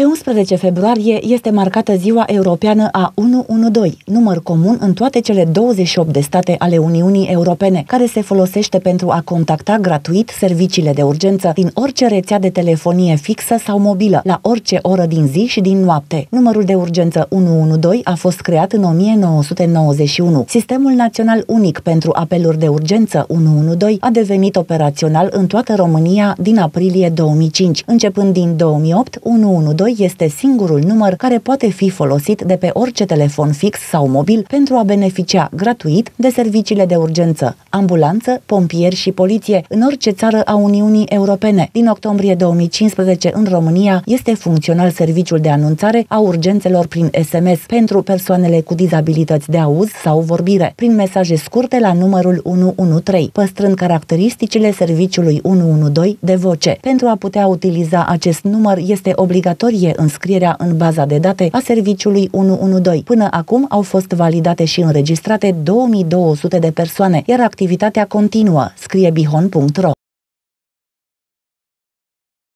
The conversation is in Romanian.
Pe 11 februarie este marcată Ziua Europeană a 112, număr comun în toate cele 28 de state ale Uniunii Europene, care se folosește pentru a contacta gratuit serviciile de urgență din orice rețea de telefonie fixă sau mobilă, la orice oră din zi și din noapte. Numărul de urgență 112 a fost creat în 1991. Sistemul Național Unic pentru Apeluri de Urgență 112 a devenit operațional în toată România din aprilie 2005. Începând din 2008, 112 2 este singurul număr care poate fi folosit de pe orice telefon fix sau mobil pentru a beneficia gratuit de serviciile de urgență, ambulanță, pompieri și poliție în orice țară a Uniunii Europene. Din octombrie 2015 în România este funcțional serviciul de anunțare a urgențelor prin SMS pentru persoanele cu dizabilități de auz sau vorbire, prin mesaje scurte la numărul 113, păstrând caracteristicile serviciului 112 de voce. Pentru a putea utiliza acest număr este obligatoriu aprilie înscrierea în baza de date a serviciului 112. Până acum au fost validate și înregistrate 2200 de persoane, iar activitatea continuă, scrie bihon.ro.